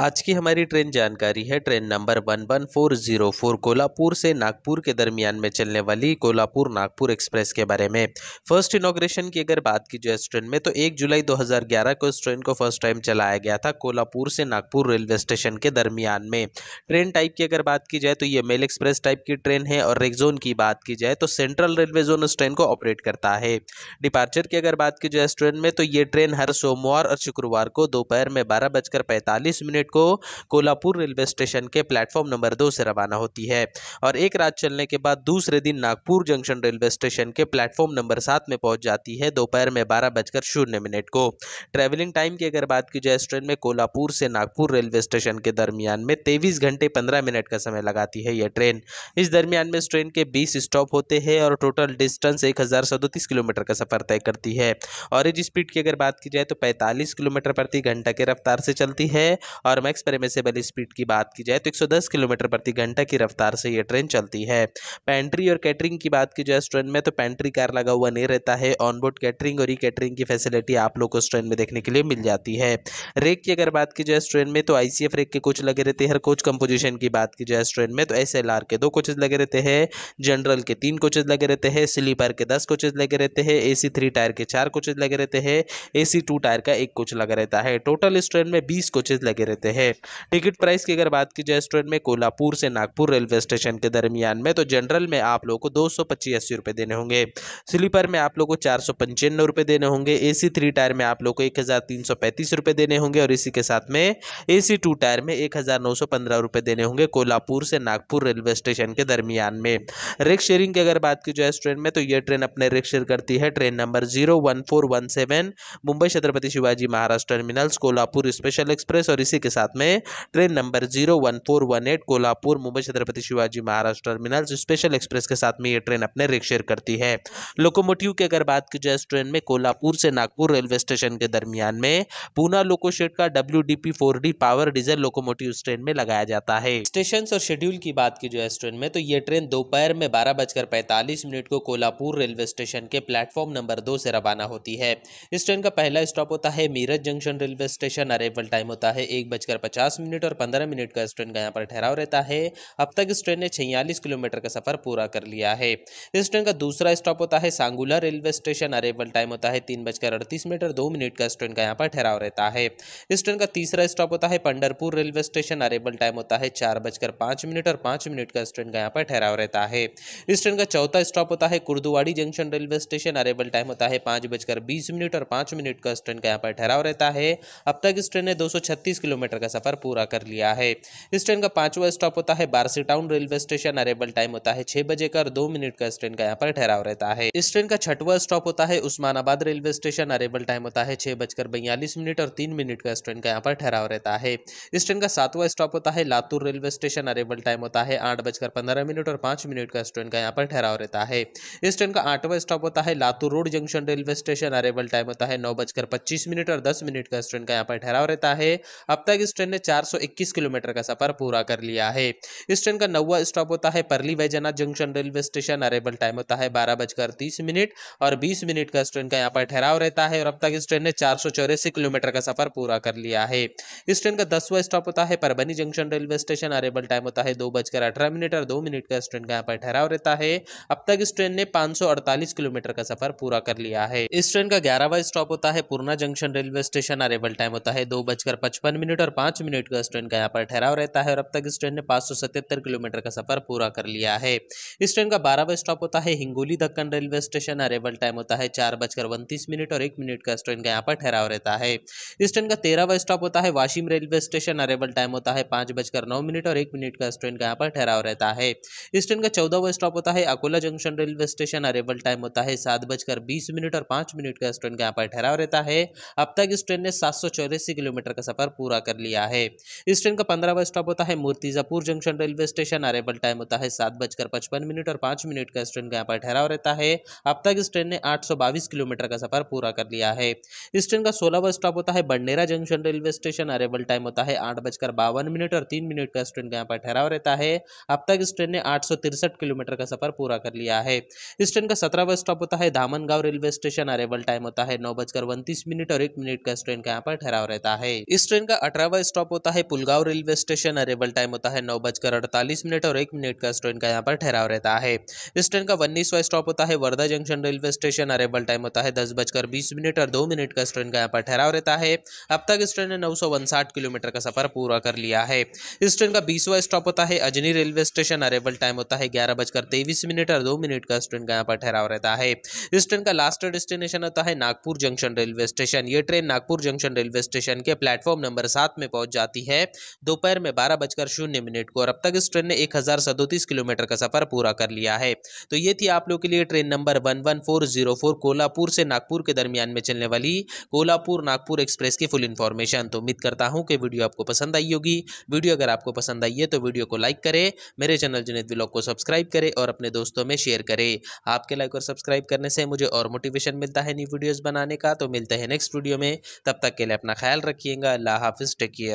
आज की हमारी ट्रेन जानकारी है train number one one four zero four Kolhapur से नागपुर के दरमियान में चलने वाली कोल्हापुर नागपुर एक्सप्रेस के बारे में फर्स्ट इनोग्रेशन की अगर बात की जाए इस ट्रेन में तो एक जुलाई 2011 को इस ट्रेन को फर्स्ट टाइम चलाया गया था कोल्हापुर से नागपुर रेलवे स्टेशन के दरमियान में ट्रेन टाइप की अगर बात की जाए तो ये मेल एक्सप्रेस टाइप की ट्रेन है और रेग जोन की बात की जाए तो सेंट्रल रेलवे जोन इस ट्रेन को ऑपरेट करता है डिपार्चर की अगर बात की जाए इस ट्रेन में तो ये ट्रेन हर सोमवार और शुक्रवार को दोपहर में बारह बजकर पैंतालीस मिनट ट्रेन को कोल्हापुर रेलवे स्टेशन के प्लेटफॉर्म नंबर दो से रवाना होती है और एक रात चलने के बाद दूसरे दिन नागपुर जंक्शन रेलवे स्टेशन के प्लेटफॉर्म नंबर सात में पहुंच जाती है दोपहर में बारह बजकर शून्य मिनट को ट्रैवलिंग टाइम की अगर बात की जाए इस ट्रेन में कोल्हापुर से नागपुर रेलवे स्टेशन के दरमियान में तेईस घंटे पंद्रह मिनट का समय लगाती है यह ट्रेन इस दरमियान में इस ट्रेन के बीस स्टॉप होते हैं और टोटल डिस्टेंस एक किलोमीटर का सफर तय करती है और इज स्पीड की अगर बात की जाए तो पैंतालीस किलोमीटर प्रति घंटा की रफ्तार से चलती है और और मैक्स परमिसेबल स्पीड की बात की जाए तो 110 किलोमीटर प्रति घंटा की रफ्तार से ये ट्रेन चलती है पेंट्री और कैटरिंग की बात की जाए इस ट्रेन में तो पेंट्री कार लगा हुआ नहीं रहता है ऑनबोर्ड कैटरिंग और ई कैटरिंग की फैसिलिटी आप लोग को इस ट्रेन में देखने के लिए मिल जाती है रेक की अगर बात की जाए इस ट्रेन में तो आई रेक के कुछ लगे रहते हैं हर कोच कंपोजिशन की बात की जाए इस ट्रेन में तो एस के दो कोचेज लगे रहते हैं जनरल के तीन कोचेज लगे रहते हैं स्लीपर के दस कोचेज लगे रहते हैं ए सी टायर के चार कोचेज लगे रहते हैं ए सी टायर का एक कोच लगा रहता है टोटल इस ट्रेन में बीस कोचेज लगे रहते हैं सकते हैं टिकट प्राइस की अगर बात की जाए स्टूडेंट में कोल्हापुर से नागपुर रेलवे स्टेशन के दरमियान में तो जनरल में आप लोगों को दो सौ देने होंगे स्लीपर में आप लोग को चार सौ देने होंगे ए सी थ्री टायर में आप लोग को एक हज़ार देने होंगे और इसी के साथ में ए सी टू टायर में एक हज़ार देने होंगे कोल्हापुर से नागपुर रेलवे स्टेशन के दरमियान में रिक्स शेयरिंग की अगर बात की जाए इस ट्रेन में तो यह ट्रेन अपने रिक्स शेयर करती है train number zero one four one seven Mumbai Chhatrapati Shivaji Maharaj terminals Kolhapur special express और इसी के साथ में train number zero one four one eight Kolhapur Mumbai Chhatrapati Shivaji Maharaj terminal special express के साथ में ये ट्रेन अपने रेक शेयर करती है लोकोमोटिव की अगर बात की जाए इस ट्रेन में कोल्हापुर से नागपुर रेलवे स्टेशन के दरमियान में पूना लोकोशेड का W D power diesel locomotive इस ट्रेन में लगाया जाता है स्टेशन और शेड्यूल की बात की जाए इस ट्रेन में तो ये ट्रेन दोपहर में बारह बजकर पैंतालीस मिनट को कोल्हापुर रेलवे स्टेशन के प्लेटफॉर्म नंबर दो से रवाना होती है इस ट्रेन का पहला स्टॉप होता है Miraj junction railway station arrival time होता है एक बजकर पचास मिनट और पंद्रह मिनट का इस ट्रेन का यहाँ पर ठहराव रहता है अब तक इस ट्रेन ने छियालीस किलोमीटर का सफर पूरा कर लिया है इस ट्रेन का दूसरा स्टॉप होता है सांगुला रेलवे स्टेशन अरेबल टाइम होता है तीन बजकर अड़तीस मिनट और दो मिनट का इस ट्रेन का यहाँ पर ठहराव रहता है इस ट्रेन का तीसरा स्टॉप होता है पंडरपुर रेलवे स्टेशन अरेबल टाइम होता है चार बजकर पांच मिनट और पांच मिनट का इस ट्रेन का यहाँ पर ठहराव रहता है इस ट्रेन का चौथा स्टॉप होता है कुर्दुवाड़ी जंक्शन रेलवे स्टेशन अरेबल टाइम होता है पांच बजकर बीस मिनट और पांच मिनट का इस ट्रेन का यहाँ पर ठहराव रहता है अब तक इस ट्रेन ने दो किलोमीटर किलोमीटर का सफर पूरा कर लिया है इस ट्रेन का पांचवा स्टॉप होता है बारसी टाउन रेलवे स्टेशन अरेबल टाइम होता है छह बजे का और दो मिनट का इस ट्रेन का यहाँ पर ठहराव रहता है इस ट्रेन का छठवा स्टॉप होता है उस्मानाबाद रेलवे स्टेशन अरेबल टाइम होता है छह बजकर बयालीस मिनट और तीन मिनट का इस ट्रेन का यहाँ पर ठहराव रहता है इस ट्रेन का सातवा स्टॉप होता है लातूर रेलवे स्टेशन अरेबल टाइम होता है आठ बजकर पंद्रह मिनट और पांच मिनट का इस ट्रेन का यहाँ पर ठहराव रहता है इस ट्रेन का आठवा स्टॉप होता है Latur road junction railway station अरेबल टाइम होता है नौ बजकर पच्चीस मिनट और दस मिनट का इस ट्रेन का यहाँ पर ठहराव रहता है अब तक कि इस ट्रेन ने 421 किलोमीटर का सफर पूरा कर लिया है इस ट्रेन का नौवा स्टॉप होता है Parli Vaijnath junction railway station अरेबल टाइम होता है बारह बजकर तीस मिनट और बीस मिनट का इस ट्रेन का यहाँ पर ठहराव रहता है और अब तक इस ट्रेन ने चार किलोमीटर का सफर पूरा कर लिया है इस ट्रेन का दसवा स्टॉप होता है परबनी जंक्शन रेलवे स्टेशन अरेबल टाइम होता है दो बजकर अठारह मिनट और दो मिनट का इस ट्रेन का यहाँ पर ठहराव रहता है अब तक इस ट्रेन ने 548 किलोमीटर का सफर पूरा कर लिया है इस ट्रेन का ग्यारहवा स्टॉप होता है पूर्णा जंक्शन रेलवे स्टेशन अरेबल टाइम होता है दो बजकर पचपन मिनट और पांच मिनट का इस ट्रेन का यहाँ पर ठहराव रहता है और अब तक इस ट्रेन ने पांच किलोमीटर का सफर पूरा कर लिया है इस ट्रेन का बारहवा स्टॉप होता है हिंगोली दक्कन रेलवे स्टेशन अरेबल टाइम होता है चार बजकर उनतीस मिनट और एक मिनट का इस ट्रेन का यहाँ पर ठहराव रहता है इस ट्रेन का तेरहवा स्टॉप होता है वाशिम रेलवे स्टेशन अरेबल टाइम होता है पांच बजकर नौ मिनट और एक मिनट का इस ट्रेन का यहाँ पर ठहराव रहता है इस ट्रेन का चौदहवा स्टॉप होता है अकोला जंक्शन रेलवे स्टेशन अरेबल टाइम होता है सात बजकर बीस मिनट और पांच मिनट का इस ट्रेन का यहाँ पर ठहराव रहता है अब तक इस ट्रेन ने सात किलोमीटर का सफर पूरा कर कर लिया है इस ट्रेन का पंद्रहवा स्टॉप होता है मूर्तिजापुर जंक्शन रेलवे स्टेशन अरेबल टाइम होता है सात बजकर पचपन मिनट और पांच मिनट का इस ट्रेन का यहाँ पर ठहराव रहता है अब तक इस ट्रेन ने आठ किलोमीटर का सफर पूरा कर लिया है इस ट्रेन का सोलहवा स्टॉप होता है बंडेरा जंक्शन रेलवे स्टेशन अरेबल टाइम होता है आठ बजकर बावन मिनट और तीन मिनट का इस ट्रेन का यहाँ पर ठहराव रहता है अब तक इस ट्रेन ने आठ किलोमीटर का सफर पूरा कर लिया है इस ट्रेन का सत्रहवा स्टॉप होता है धामनगांव रेलवे स्टेशन अरेबल टाइम होता है नौ बजकर उनतीस मिनट और एक मिनट का इस ट्रेन का यहाँ पर ठहराव रहता है इस ट्रेन का अठारह ग्यारहवा स्टॉप होता है पुलगांव रेलवे स्टेशन अरेबल टाइम होता है नौ बजकर अड़तालीस मिनट और एक मिनट का इस ट्रेन का यहाँ पर ठहराव रहता है इस ट्रेन का उन्नीसवा स्टॉप होता है वर्धा जंक्शन रेलवे स्टेशन अरेबल टाइम होता है दस बजकर बीस मिनट और दो मिनट का इस ट्रेन का यहाँ पर ठहराव रहता है अब तक इस ट्रेन ने नौ किलोमीटर का सफर पूरा कर लिया है इस ट्रेन का बीसवा स्टॉप होता है अजनी रेलवे स्टेशन अरेबल टाइम होता है ग्यारह बजकर तेईस मिनट और दो मिनट का इस ट्रेन का यहाँ पर ठहराव रहता है इस ट्रेन का लास्ट डेस्टिनेशन होता है नागपुर जंक्शन रेलवे स्टेशन ये train Nagpur junction railway station के प्लेटफॉर्म नंबर सात में पहुंच जाती है दोपहर में बारह बजकर शून्य मिनट को और अब तक इस ट्रेन ने एक किलोमीटर का सफर पूरा कर लिया है तो ये थी आप लोग के लिए train number one one four zero four Kolhapur से नागपुर के दरमियान में चलने वाली कोल्हापुर नागपुर एक्सप्रेस की फुल इन्फॉर्मेशन तो उम्मीद करता हूँ कि वीडियो आपको पसंद आई होगी वीडियो अगर आपको पसंद आई है तो वीडियो को लाइक करें मेरे चैनल जुनेद ब्लॉग को सब्सक्राइब करें और अपने दोस्तों में शेयर करें आपके लाइक और सब्सक्राइब करने से मुझे और मोटिवेशन मिलता है न्यू वीडियोज़ बनाने का तो मिलते हैं नेक्स्ट वीडियो में तब तक के लिए अपना ख्याल रखिएगा अल्लाह हाफिज़ again